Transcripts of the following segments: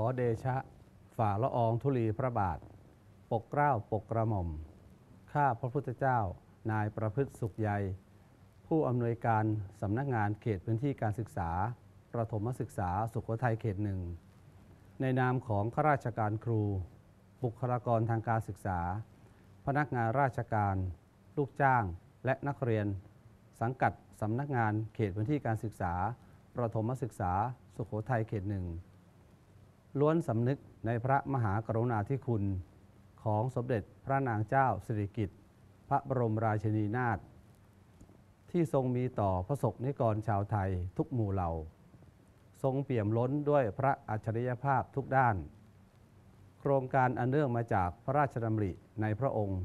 ขอ เดชะ ฝ่า ละอองธุลีพระบาท ปกเกล้าปกกระหม่อมข้าพระพุทธเจ้านายประพฤติสุขใยผู้อำนวยการสำนักงานเขตพื้นที่การศึกษา ประถมศึกษาสุโขทัยเขตหนึ่งในนามของข้าราชการครู บุคลากรทางการศึกษา พนักงานราชการลูกจ้างและนักเรียน สังกัดสำนักงานเขตพื้นที่การศึกษา ประถมศึกษาสุโขทัยเขตหนึ่งล้วนสำนึกในพระมหากรุณาธิคุณของสมเด็จพระนางเจ้าสิริกิติ์พระบรมราชินีนาถที่ทรงมีต่อพระศกนิกรชาวไทยทุกหมู่เหล่า ทรงเปี่ยมล้นด้วยพระอัจฉริยภาพทุกด้าน โครงการอันเนื่องมาจากพระราชดำริในพระองค์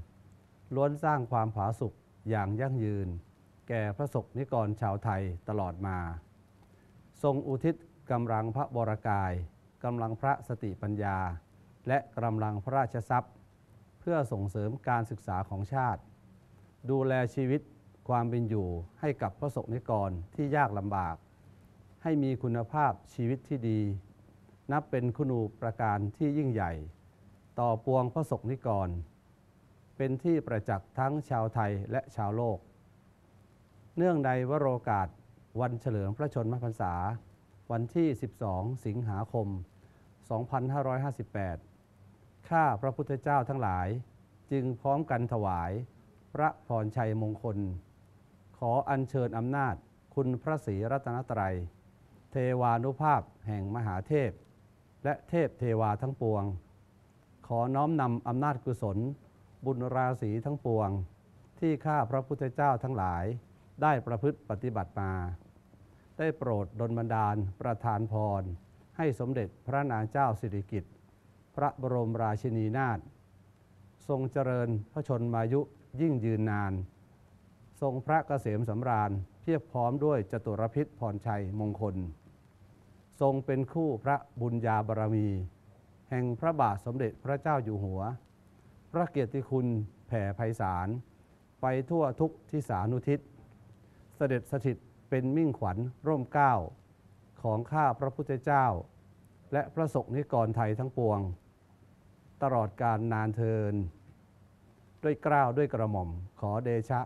ล้วนสร้างความผาสุกอย่างยั่งยืน แก่พระศกนิกรชาวไทยตลอดมา ทรงอุทิศกำลังพระบรกายกำลังพระสติปัญญา และกำลังพระราชทรัพย์ เพื่อส่งเสริมการศึกษาของชาติ ดูแลชีวิตความเป็นอยู่ให้กับพระสงฆ์นิกรที่ยากลำบาก ให้มีคุณภาพชีวิตที่ดี นับเป็นคุณูปการที่ยิ่งใหญ่ ต่อปวงพระสงฆ์นิกร เป็นที่ประจักษ์ทั้งชาวไทยและชาวโลก เนื่องในวโรกาสวันเฉลิมพระชนมพรรษาวันที่ 12 สิงหาคม 2558 ข้าพระพุทธเจ้าทั้งหลาย จึงพร้อมกันถวายพระพรชัยมงคล ขออัญเชิญอำนาจคุณพระศรีรัตนตรัย เทวานุภาพแห่งมหาเทพ และเทพเทวาทั้งปวง ขอน้อมนำอำนาจกุศล บุญราศีทั้งปวง ที่ข้าพระพุทธเจ้าทั้งหลายได้ประพฤติปฏิบัติมาได้โปรดดลบันดาลประธานพรให้สมเด็จพระนางเจ้าสิริกิติ์พระบรมราชินีนาถทรงเจริญพระชนมายุยิ่งยืนนาน ทรงพระเกษมสำราญเพียบพร้อมด้วยจตุรพิษพรชัยมงคล ทรงเป็นคู่พระบุญญาบารมี แห่งพระบาทสมเด็จพระเจ้าอยู่หัว พระเกียรติคุณแผ่ไพศาล ไปทั่วทุกทิศานุทิศเสด็จสถิตเป็นมิ่งขวัญร่มเก้าของข้าพระพุทธเจ้า และพระสงฆ์นิกรไทยทั้งปวง ตลอดการนานเทิน ด้วยกล้าวด้วยกระหม่อม ขอเดชะ